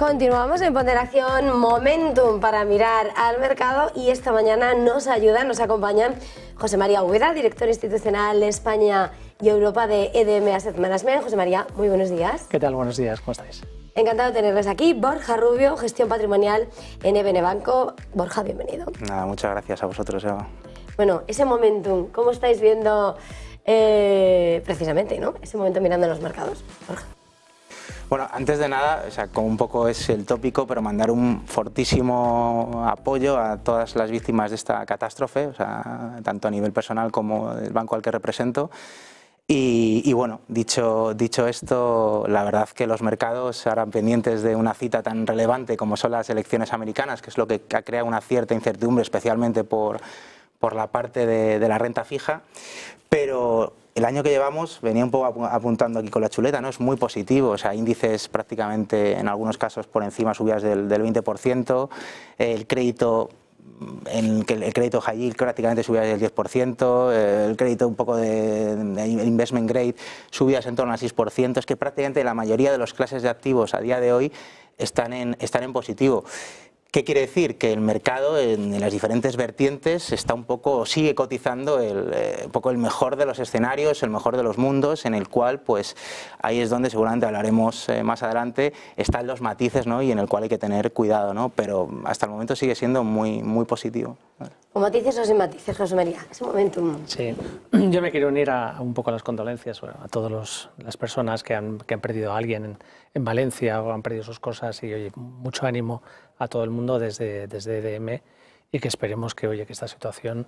Continuamos en Ponderación Momentum para mirar al mercado y esta mañana nos ayuda, nos acompañan José María Hueda, director institucional de España y Europa de EDM Asset Management. José María, muy buenos días. ¿Qué tal? Buenos días, ¿cómo estáis? Encantado de tenerles aquí. Borja Rubio, gestión patrimonial en EBN Banco. Borja, bienvenido. Nada, muchas gracias a vosotros, Eva. Bueno, ese momentum, ¿cómo estáis viendo eh, precisamente, ¿no? Ese momento mirando los mercados, Borja. Bueno, antes de nada, o sea, como un poco es el tópico, pero mandar un fortísimo apoyo a todas las víctimas de esta catástrofe, o sea, tanto a nivel personal como del banco al que represento. Y, bueno, dicho, dicho esto, la verdad que los mercados harán pendientes de una cita tan relevante como son las elecciones americanas, que es lo que ha creado una cierta incertidumbre, especialmente por, por la parte de, de la renta fija, pero el año que llevamos, venía un poco apuntando aquí con la chuleta, ¿no? es muy positivo, o sea, índices prácticamente en algunos casos por encima subidas del, 20%, el crédito mm, en el crédito high yield prácticamente subidas del 10%, eh, el crédito un poco de, investment grade subidas en torno al 6%, es que prácticamente la mayoría de los clases de activos a día de hoy están en, están en positivo. ¿Qué quiere decir? Que el mercado en, las diferentes vertientes está un poco, sigue cotizando el, eh, poco el mejor de los escenarios, el mejor de los mundos, en el cual, pues ahí es donde seguramente hablaremos eh, más adelante, están los matices y en el cual hay que tener cuidado, ¿no? pero hasta el momento sigue siendo muy, muy positivo. O matices o sin matices, José María? Ese momento. Sí, yo me quiero unir a, un poco a las condolencias a todas las personas que han, que han, perdido a alguien en, en, Valencia o han perdido sus cosas y oye, mucho ánimo a todo el mundo desde, desde EDM y que esperemos que, oye, que esta situación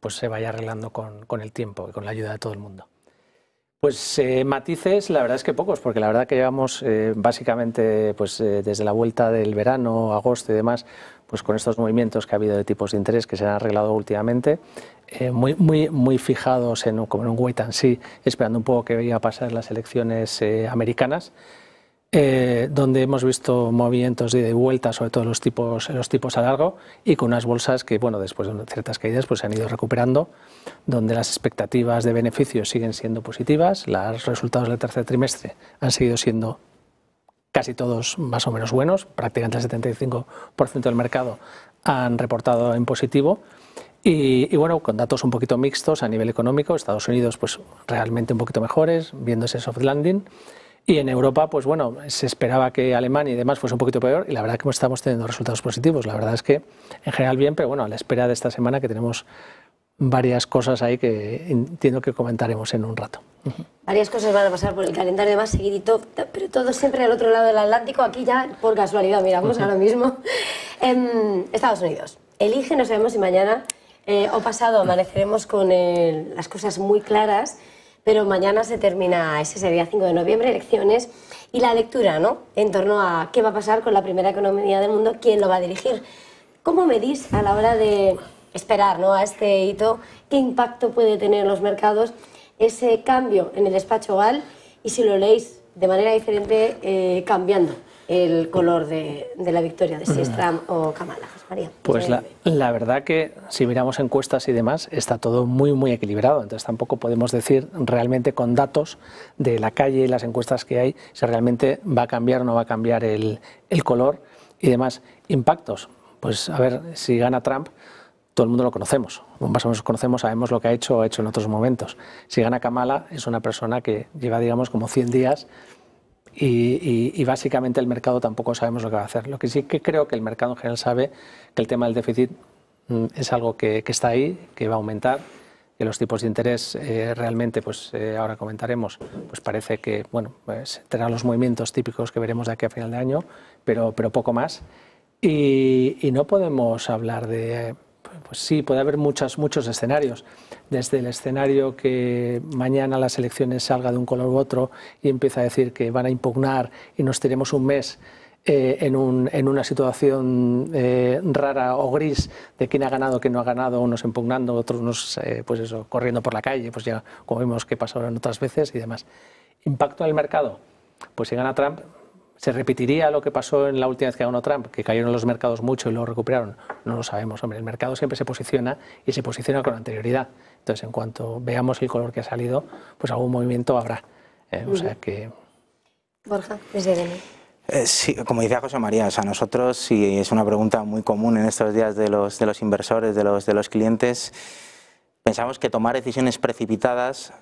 pues, se vaya arreglando con, con el tiempo y con la ayuda de todo el mundo. Pues eh, matices, la verdad es que pocos, porque la verdad que llevamos eh, básicamente pues, eh, desde la vuelta del verano, agosto y demás, pues con estos movimientos que ha habido de tipos de interés que se han arreglado últimamente, muy, muy, muy fijados en un, como en un wait and see, esperando un poco que a pasar las elecciones americanas. Eh, donde hemos visto movimientos de vuelta, sobre todo los tipos, los tipos a largo, y con unas bolsas que, bueno, después de ciertas caídas, pues se han ido recuperando, donde las expectativas de beneficios siguen siendo positivas, los resultados del tercer trimestre han seguido siendo casi todos más o menos buenos, prácticamente el 75% del mercado han reportado en positivo. Y, y, bueno, con datos un poquito mixtos a nivel económico, Estados Unidos pues realmente un poquito mejores, viendo ese soft landing. Y en Europa, pues bueno, se esperaba que Alemania y demás fuese un poquito peor y la verdad es que estamos teniendo resultados positivos. La verdad es que en general bien, pero bueno, a la espera de esta semana que tenemos varias cosas ahí que entiendo que comentaremos en un rato. Varias cosas van a pasar por el calendario más seguidito, pero todo siempre al otro lado del Atlántico, aquí ya por casualidad miramos ahora mismo. Em, Estados Unidos. Elige, no sabemos si mañana eh, o pasado amaneceremos con las cosas muy claras pero mañana se termina, ese sería 5 de noviembre, elecciones y la lectura, ¿no? En torno a qué va a pasar con la primera economía del mundo, quién lo va a dirigir. ¿Cómo medís a la hora de esperar ¿no? a este hito qué impacto puede tener en los mercados ese cambio en el despacho Oval y si lo leéis de manera diferente eh, cambiando? el color de, la victoria de es mm. Trump o Kamala María. Pues la, verdad que si miramos encuestas y demás, está todo muy, muy equilibrado. Entonces tampoco podemos decir realmente con datos de la calle y las encuestas que hay si realmente va a cambiar o no va a cambiar el, color y demás. Impactos. Pues a ver, si gana Trump, todo el mundo lo conocemos, más o menos conocemos, sabemos lo que ha hecho o ha hecho en otros momentos. Si gana Kamala, es una persona que lleva, digamos, como 100 días y, básicamente el mercado tampoco sabemos lo que va a hacer. Lo que sí que creo que el mercado en general sabe que el tema del déficit mm, es algo que, está ahí, que va a aumentar, que los tipos de interés eh, realmente, pues eh, ahora comentaremos, pues parece que bueno, pues, tendrán los movimientos típicos que veremos de aquí a final de año, pero, pero poco más. y no podemos hablar de pues sí, puede haber muchas, muchos escenarios. Desde el escenario que mañana las elecciones salga de un color u otro y empieza a decir que van a impugnar y nos tenemos un mes eh, en, un, en, una situación eh, rara o gris de quién ha ganado, quién no ha ganado, unos impugnando, otros unos, pues eso, corriendo por la calle, pues ya como vimos que pasaron otras veces y demás. ¿Impacto en el mercado? Pues si gana Trump, ¿Se repetiría lo que pasó en la última vez que ganó Trump, que cayeron los mercados mucho y lo recuperaron? No lo sabemos, hombre. El mercado siempre se posiciona y se posiciona con anterioridad. Entonces, en cuanto veamos el color que ha salido, pues algún movimiento habrá. Eh, o sea que... Borja, desde el eh, sí, como decía José María, o sea, nosotros, y es una pregunta muy común en estos días de los, de los inversores, de los, de los clientes, pensamos que tomar decisiones precipitadas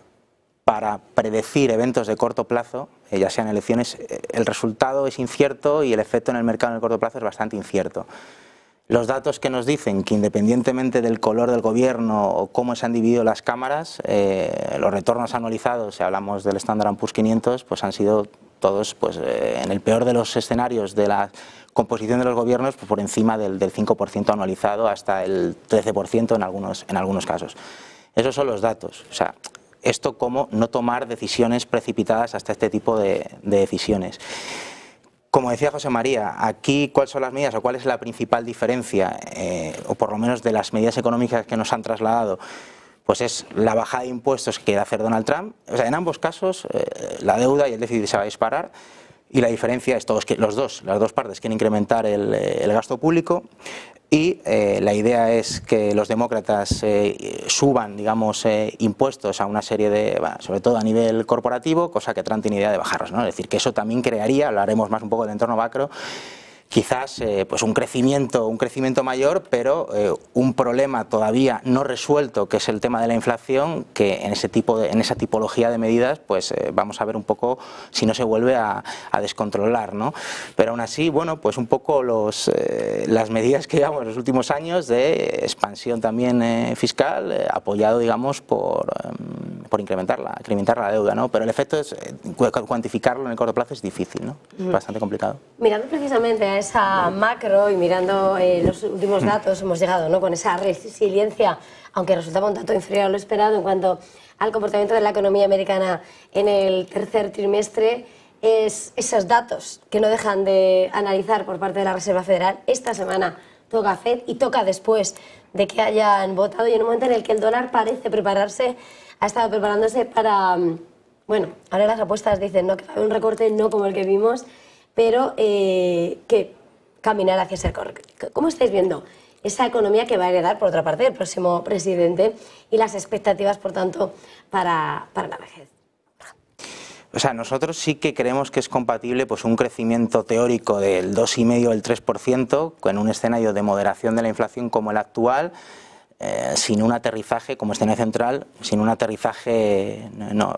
para predecir eventos de corto plazo eh, ya sean elecciones, eh, el resultado es incierto y el efecto en el mercado en el corto plazo es bastante incierto. Los datos que nos dicen que independientemente del color del gobierno o cómo se han dividido las cámaras, eh, los retornos anualizados, si hablamos del Standard Poor's 500, pues han sido todos pues, en el peor de los escenarios de la composición de los gobiernos pues por encima del, del 5% anualizado hasta el 13% en algunos, en algunos casos. Esos son los datos. O sea, esto como no tomar decisiones precipitadas hasta este tipo de, decisiones. Como decía José María, aquí cuáles son las medidas o cuál es la principal diferencia, eh, o por lo menos de las medidas económicas que nos han trasladado, pues es la bajada de impuestos que quiere hacer Donald Trump. O sea, en ambos casos eh, la deuda y el déficit se va a disparar y la diferencia es todos que los dos, las dos partes quieren incrementar el eh, gasto público y eh, la idea es que los demócratas eh, suban, digamos, eh, impuestos a una serie de, sobre todo a nivel corporativo, cosa que Trump tiene idea de bajarlos, ¿no? Es decir, que eso también crearía, hablaremos más un poco del entorno macro, quizás eh, pues un, crecimiento, un crecimiento mayor, pero eh, un problema todavía no resuelto, que es el tema de la inflación, que en, ese tipo de, en esa tipología de medidas pues eh, vamos a ver un poco si no se vuelve a, descontrolar. ¿no? Pero aún así, bueno, pues un poco los, las medidas que llevamos en los últimos años de expansión también fiscal, apoyado digamos por, em, por incrementar, la, deuda, ¿no? pero el efecto es cuantificarlo en el corto plazo es difícil, ¿no? Mm. bastante complicado. Mirando precisamente esa macro y mirando eh, los últimos datos hemos llegado ¿no? con esa resiliencia, aunque resultaba un dato inferior a lo esperado en cuanto al comportamiento de la economía americana en el tercer trimestre, es esos datos que no dejan de analizar por parte de la Reserva Federal esta semana toca FED y toca después de que hayan votado y en un momento en el que el dólar parece prepararse, ha estado preparándose para... Mm, bueno, ahora las apuestas dicen ¿no? que va a haber un recorte no como el que vimos, pero eh, que caminar hacia ser correcto. ¿Cómo estáis viendo esa economía que va a heredar, por otra parte, el próximo presidente y las expectativas, por tanto, para, la vejez? O sea, nosotros sí que creemos que es compatible pues, un crecimiento teórico del 2,5 o el 3% con un escenario de moderación de la inflación como el actual eh, sin un aterrizaje como escena central, sin un aterrizaje, no,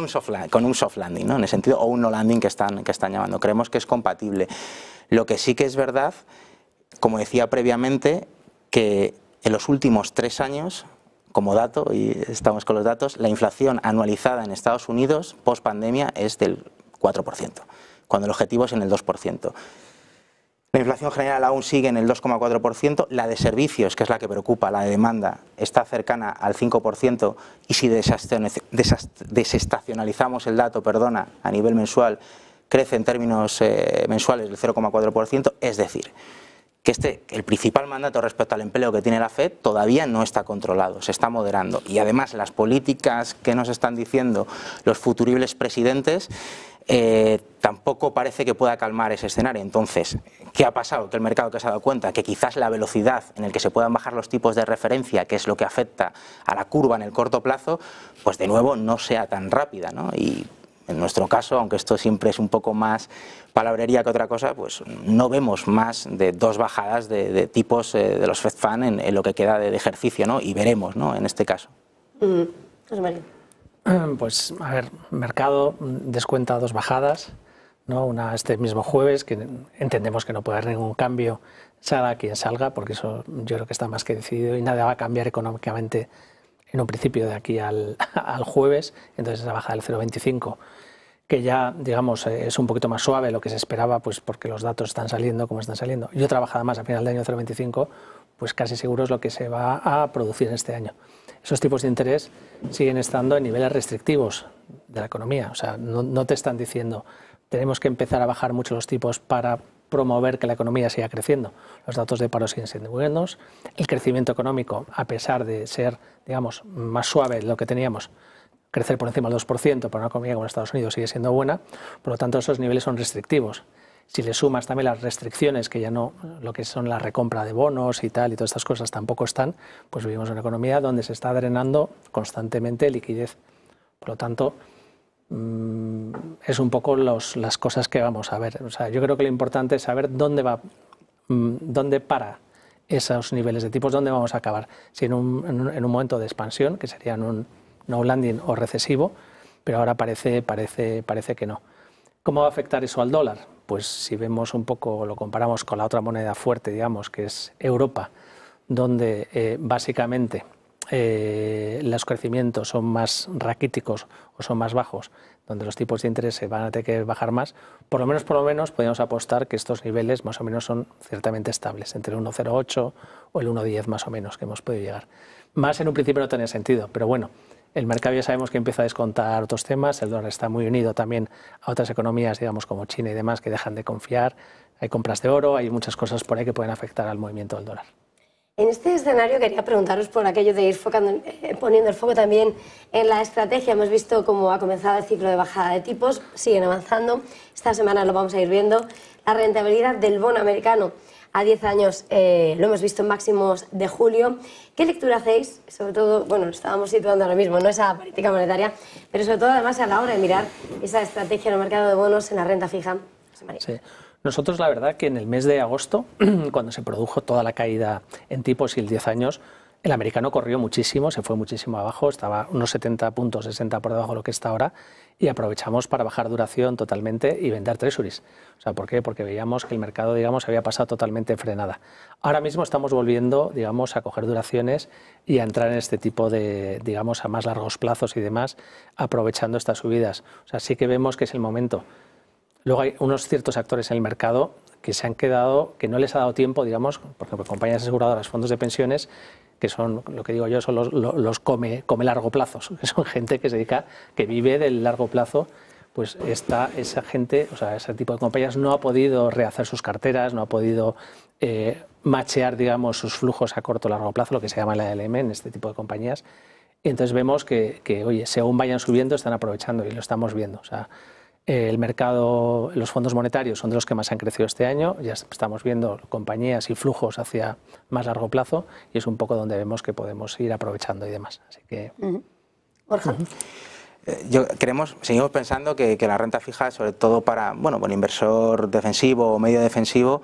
un soft land, con un soft landing, ¿no? en el sentido, o un no landing que están, que están llamando. Creemos que es compatible. Lo que sí que es verdad, como decía previamente, que en los últimos tres años, como dato, y estamos con los datos, la inflación anualizada en Estados Unidos post pandemia es del 4%, cuando el objetivo es en el 2%. La inflación general aún sigue en el 2,4%, la de servicios, que es la que preocupa, la de demanda, está cercana al 5% y si desestacionalizamos el dato, perdona, a nivel mensual, crece en términos eh, mensuales del 0,4%, es decir, que este, el principal mandato respecto al empleo que tiene la FED todavía no está controlado, se está moderando. Y además las políticas que nos están diciendo los futuribles presidentes eh, tampoco parece que pueda calmar ese escenario. Entonces, ¿qué ha pasado? Que el mercado que se ha dado cuenta que quizás la velocidad en el que se puedan bajar los tipos de referencia, que es lo que afecta a la curva en el corto plazo, pues de nuevo no sea tan rápida, Y en nuestro caso, aunque esto siempre es un poco más palabrería que otra cosa, pues no vemos más de dos bajadas de, tipos eh, de los Fed en, lo que queda de, ejercicio, Y veremos, En este caso. Mm. Pues, a ver, mercado descuenta dos bajadas, ¿no? Una este mismo jueves, que entendemos que no puede haber ningún cambio, salga quien salga, porque eso yo creo que está más que decidido y nada va a cambiar económicamente en un principio de aquí al, al jueves, entonces esa baja del 0,25 que ya, digamos, eh, es un poquito más suave lo que se esperaba, pues porque los datos están saliendo como están saliendo. Yo trabajaba más a final del año 0,25, pues casi seguro es lo que se va a producir en este año. Esos tipos de interés siguen estando en niveles restrictivos de la economía, o sea, no, te están diciendo tenemos que empezar a bajar mucho los tipos para promover que la economía siga creciendo. Los datos de paro siguen siendo buenos, el crecimiento económico, a pesar de ser, digamos, más suave de lo que teníamos, crecer por encima del 2% para una economía como Estados Unidos sigue siendo buena, por lo tanto esos niveles son restrictivos. Si le sumas también las restricciones, que ya no, lo que son la recompra de bonos y tal, y todas estas cosas tampoco están, pues vivimos en una economía donde se está drenando constantemente liquidez. Por lo tanto, mm, es un poco las cosas que vamos a ver. O sea, yo creo que lo importante es saber dónde va, mm, dónde para esos niveles de tipos, dónde vamos a acabar. Si en un, en un, en un momento de expansión, que serían un no landing o recesivo, pero ahora parece, parece, parece que no. ¿Cómo va a afectar eso al dólar? Pues si vemos un poco, lo comparamos con la otra moneda fuerte, digamos, que es Europa, donde eh, básicamente eh, los crecimientos son más raquíticos o son más bajos, donde los tipos de interés se van a tener que bajar más, por lo menos, por lo menos, podemos apostar que estos niveles más o menos son ciertamente estables, entre el 1,08 o el 1,10 más o menos que hemos podido llegar. Más en un principio no tenía sentido, pero bueno, el mercado ya sabemos que empieza a descontar otros temas, el dólar está muy unido también a otras economías, digamos, como China y demás, que dejan de confiar, hay compras de oro, hay muchas cosas por ahí que pueden afectar al movimiento del dólar. En este escenario quería preguntaros por aquello de ir eh, poniendo el foco también en la estrategia. Hemos visto cómo ha comenzado el ciclo de bajada de tipos, siguen avanzando. Esta semana lo vamos a ir viendo. La rentabilidad del bono americano a 10 años eh, lo hemos visto en máximos de julio. ¿Qué lectura hacéis? Sobre todo, bueno, estábamos situando ahora mismo, no esa política monetaria, pero sobre todo además a la hora de mirar esa estrategia en el mercado de bonos, en la renta fija. Sí. Nosotros la verdad que en el mes de agosto, cuando se produjo toda la caída en tipos y el 10 años, el americano corrió muchísimo, se fue muchísimo abajo, estaba unos 70 puntos, 60 por debajo de lo que está ahora y aprovechamos para bajar duración totalmente y vender treasuries. O sea, ¿por qué? Porque veíamos que el mercado, digamos, había pasado totalmente frenada. Ahora mismo estamos volviendo, digamos, a coger duraciones y a entrar en este tipo de, digamos, a más largos plazos y demás, aprovechando estas subidas. O sea, sí que vemos que es el momento. Luego hay unos ciertos actores en el mercado que se han quedado, que no les ha dado tiempo, digamos, por ejemplo, compañías aseguradoras, fondos de pensiones, que son, lo que digo yo, son los, los come, come largo plazo, que son gente que se dedica, que vive del largo plazo, pues está esa gente, o sea, ese tipo de compañías no ha podido rehacer sus carteras, no ha podido eh, machear, digamos, sus flujos a corto o largo plazo, lo que se llama la LM en este tipo de compañías. entonces vemos que, que, oye, según vayan subiendo, están aprovechando y lo estamos viendo. O sea, el mercado, los fondos monetarios son de los que más han crecido este año, ya estamos viendo compañías y flujos hacia más largo plazo y es un poco donde vemos que podemos ir aprovechando y demás. Así que. Jorge eh, seguimos pensando que, la renta fija, sobre todo para bueno, el inversor defensivo o medio defensivo,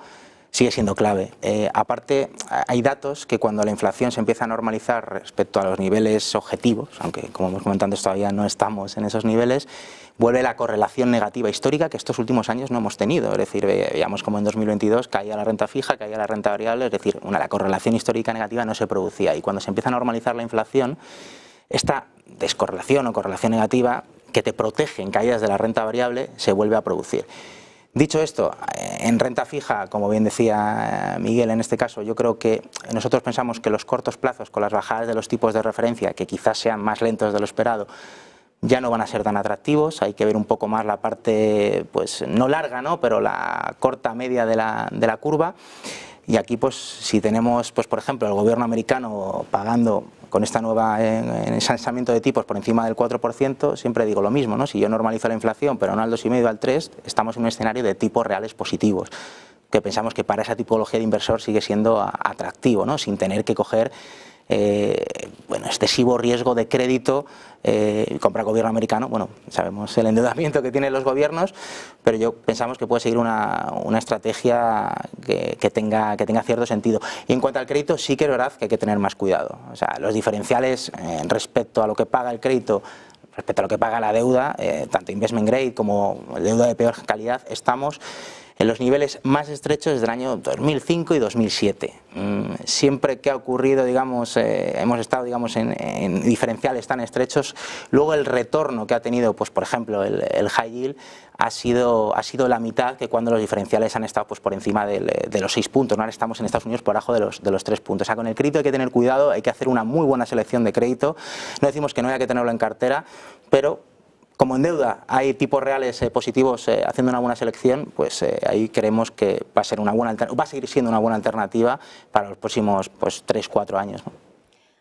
sigue siendo clave. Eh, aparte, hay datos que cuando la inflación se empieza a normalizar respecto a los niveles objetivos, aunque como hemos comentado todavía no estamos en esos niveles, vuelve la correlación negativa histórica que estos últimos años no hemos tenido. Es decir, veíamos como en 2022 caía la renta fija, caía la renta variable, es decir, una, la correlación histórica negativa no se producía. Y cuando se empieza a normalizar la inflación, esta descorrelación o correlación negativa que te protege en caídas de la renta variable se vuelve a producir. Dicho esto, en renta fija, como bien decía eh, Miguel en este caso, yo creo que nosotros pensamos que los cortos plazos con las bajadas de los tipos de referencia, que quizás sean más lentos de lo esperado, ya no van a ser tan atractivos, hay que ver un poco más la parte, pues no larga, ¿no? pero la corta media de la, de la curva. Y aquí, pues, si tenemos, pues, por ejemplo, el gobierno americano pagando con esta nueva ensanchamiento de tipos por encima del 4%, siempre digo lo mismo, ¿no? Si yo normalizo la inflación, pero no al 2,5 al 3, estamos en un escenario de tipos reales positivos que pensamos que para esa tipología de inversor sigue siendo atractivo, ¿no? sin tener que coger eh, bueno, excesivo riesgo de crédito eh, comprar gobierno americano, bueno, sabemos el endeudamiento que tienen los gobiernos, pero yo pensamos que puede seguir una, estrategia que, tenga, que tenga cierto sentido. Y en cuanto al crédito, sí que es verdad que hay que tener más cuidado. O sea, los diferenciales eh, respecto a lo que paga el crédito respecto a lo que paga la deuda, eh, tanto investment grade como deuda de peor calidad, estamos en los niveles más estrechos desde el año 2005 y 2007. Mm, siempre que ha ocurrido, digamos, eh, hemos estado digamos, en, diferenciales tan estrechos, luego el retorno que ha tenido, pues, por ejemplo, el, high yield ha sido, ha sido la mitad que cuando los diferenciales han estado pues, por encima de los seis puntos. ¿no? Ahora estamos en Estados Unidos por abajo de los, de los 3 puntos. O sea, con el crédito hay que tener cuidado, hay que hacer una muy buena selección de crédito. No decimos que no haya que tenerlo en cartera, pero como en deuda hay tipos reales eh, positivos eh, haciendo una buena selección, pues eh, ahí creemos que va a, ser una buena, va a seguir siendo una buena alternativa para los próximos pues, 3 años.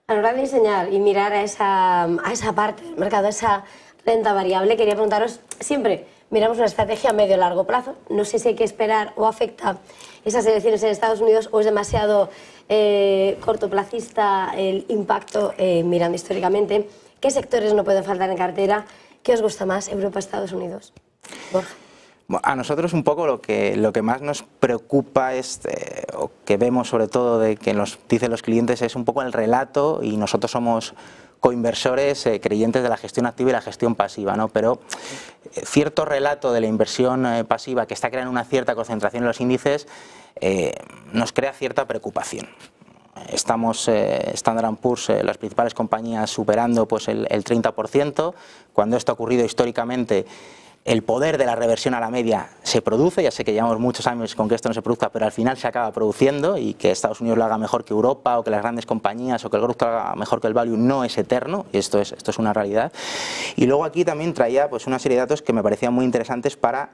A la hora de diseñar y mirar a esa, parte del mercado, a esa renta variable, quería preguntaros siempre, miramos una estrategia a medio-largo plazo, no sé si hay que esperar o afecta esas elecciones en Estados Unidos o es demasiado cortoplacista el impacto mirando históricamente. ¿Qué sectores no pueden faltar en cartera? ¿Qué os gusta más, Europa-Estados Unidos? A nosotros un poco lo que, lo que más nos preocupa eh, o que vemos sobre todo de que nos dicen los clientes, es un poco el relato y nosotros somos coinversores eh, creyentes de la gestión activa y la gestión pasiva, ¿no? pero eh, cierto relato de la inversión pasiva que está creando una cierta concentración en los índices nos crea cierta preocupación estamos eh, Standard Poor's, eh, las principales compañías superando pues el, 30%, cuando esto ha ocurrido históricamente el poder de la reversión a la media se produce, ya sé que llevamos muchos años con que esto no se produzca, pero al final se acaba produciendo y que Estados Unidos lo haga mejor que Europa o que las grandes compañías o que el grupo haga mejor que el value no es eterno, y esto es, esto es una realidad. Y luego aquí también traía pues, una serie de datos que me parecían muy interesantes para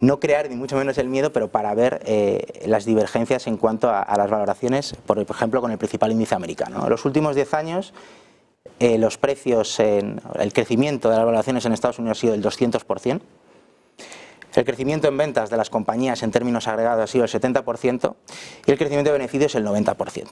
no crear ni mucho menos el miedo, pero para ver eh, las divergencias en cuanto a, las valoraciones, por ejemplo, con el principal índice americano. En los últimos 10 años, eh, los precios, en, el crecimiento de las valoraciones en Estados Unidos ha sido del 200%, el crecimiento en ventas de las compañías en términos agregados ha sido el 70% y el crecimiento de beneficios el 90%.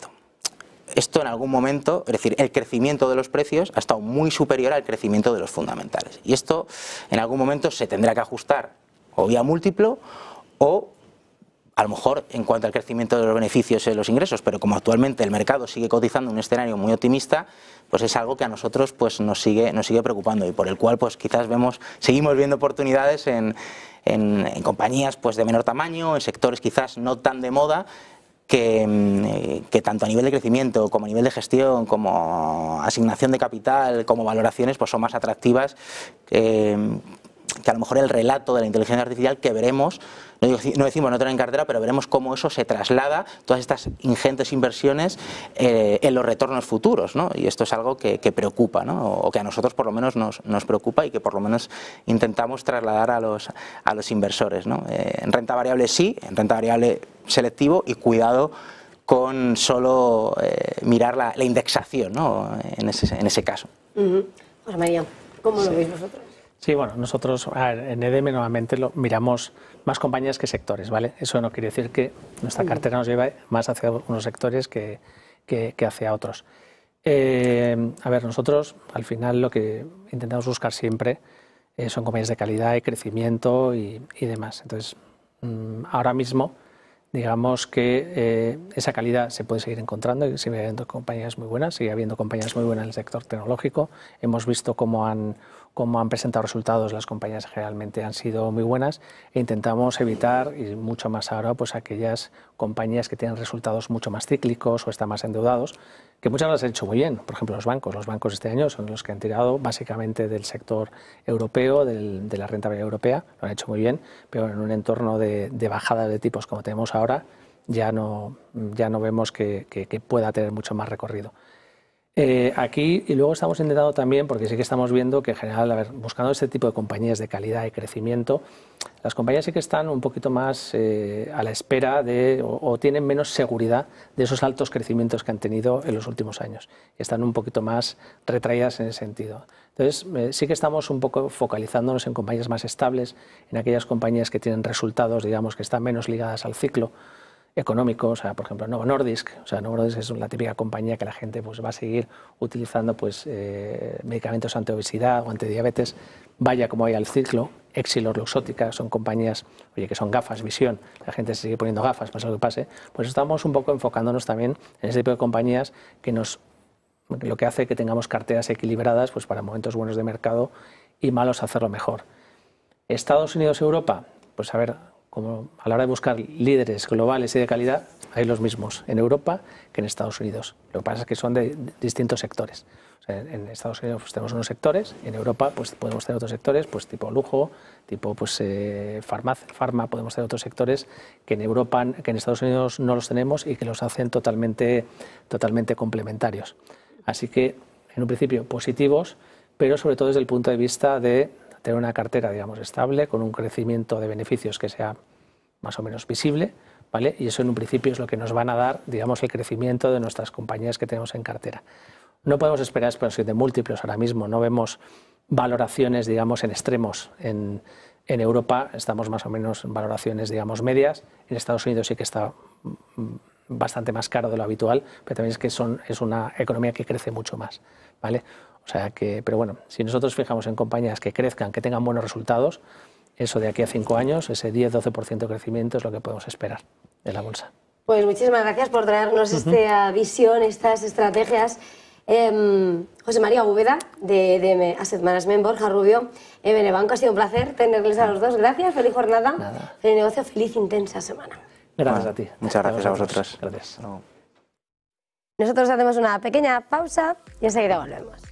Esto en algún momento, es decir, el crecimiento de los precios ha estado muy superior al crecimiento de los fundamentales. Y esto en algún momento se tendrá que ajustar o vía múltiplo o a lo mejor en cuanto al crecimiento de los beneficios y de los ingresos, pero como actualmente el mercado sigue cotizando un escenario muy optimista, pues es algo que a nosotros pues nos sigue nos sigue preocupando y por el cual pues quizás vemos seguimos viendo oportunidades en, compañías pues de menor tamaño, en sectores quizás no tan de moda, mm, que, tanto a nivel de crecimiento como a nivel de gestión, como asignación de capital, como valoraciones, pues son más atractivas eh, que a lo mejor el relato de la inteligencia artificial que veremos, no, decimos no tener en cartera, pero veremos cómo eso se traslada, todas estas ingentes inversiones eh, en los retornos futuros. ¿no? Y esto es algo que, preocupa, ¿no? o que a nosotros por lo menos nos, preocupa y que por lo menos intentamos trasladar a los, a los inversores. Eh, en renta variable sí, en renta variable selectivo y cuidado con solo eh, mirar la, indexación en, ese, caso. Pues, María, ¿cómo lo veis vosotros? Sí, bueno, nosotros en EDM normalmente lo miramos más compañías que sectores, ¿vale? Eso no quiere decir que nuestra mm. cartera nos lleve más hacia unos sectores que, que, hacia otros. Eh, a ver, nosotros al final lo que intentamos buscar siempre eh, son compañías de calidad y crecimiento y, demás. Entonces, mm, ahora mismo, digamos que eh, esa calidad se puede seguir encontrando y sigue habiendo compañías muy buenas, sigue habiendo compañías muy buenas en el sector tecnológico. Hemos visto cómo han cómo han presentado resultados las compañías generalmente han sido muy buenas e intentamos evitar, y mucho más ahora, pues aquellas compañías que tienen resultados mucho más cíclicos o están más endeudados, que muchas las han hecho muy bien. Por ejemplo, los bancos. Los bancos este año son los que han tirado básicamente del sector europeo, del, de la renta europea, lo han hecho muy bien, pero en un entorno de, bajada de tipos como tenemos ahora, ya no, ya no vemos que pueda tener mucho más recorrido. Eh, aquí, y luego estamos intentando también, porque sí que estamos viendo que en general, buscando este tipo de compañías de calidad y crecimiento, las compañías sí que están un poquito más eh, a la espera de, o, tienen menos seguridad de esos altos crecimientos que han tenido en los últimos años. Están un poquito más retraídas en ese sentido. Entonces, eh, sí que estamos un poco focalizándonos en compañías más estables, en aquellas compañías que tienen resultados, digamos, que están menos ligadas al ciclo económico, o sea, por ejemplo, Novo Nordisk, o sea, Novo Nordisk es la típica compañía que la gente pues, va a seguir utilizando pues, eh, medicamentos anti obesidad o anti diabetes, vaya como hay el ciclo, Exilor, Luxótica, son compañías oye, que son gafas, visión, la gente se sigue poniendo gafas, pasa lo que pase, pues estamos un poco enfocándonos también en ese tipo de compañías que nos lo que hace que tengamos carteras equilibradas pues para momentos buenos de mercado y malos hacerlo mejor. Estados Unidos, Europa, pues a ver, como a la hora de buscar líderes globales y de calidad, hay los mismos en Europa que en Estados Unidos. Lo que pasa es que son de distintos sectores. en Estados Unidos pues, tenemos unos sectores, en Europa pues, podemos tener otros sectores, pues tipo lujo, tipo pues, eh, farma, podemos tener otros sectores que en Europa, que en Estados Unidos no los tenemos y que los hacen totalmente, totalmente complementarios. Así que, en un principio, positivos, pero sobre todo desde el punto de vista de tener una cartera, digamos, estable, con un crecimiento de beneficios que sea más o menos visible, ¿vale? Y eso en un principio es lo que nos van a dar, digamos, el crecimiento de nuestras compañías que tenemos en cartera. No podemos esperar expansión de múltiplos ahora mismo, no vemos valoraciones, digamos, en extremos. En, Europa estamos más o menos en valoraciones, digamos, medias. En Estados Unidos sí que está mm, bastante más caro de lo habitual, pero también es que son, es una economía que crece mucho más, ¿vale? O sea que, pero bueno, si nosotros fijamos en compañías que crezcan, que tengan buenos resultados, eso de aquí a cinco años, ese 10-12% de crecimiento es lo que podemos esperar de la bolsa. Pues muchísimas gracias por traernos esta visión, estas estrategias. Em, José María Búveda, de, Asset Management, Borja Rubio, MN Banco, ha sido un placer tenerles a los dos. Gracias, feliz jornada, feliz negocio, feliz intensa semana. Gracias a ti. Muchas gracias a vosotros. Gracias. Nosotros hacemos una pequeña pausa y enseguida volvemos.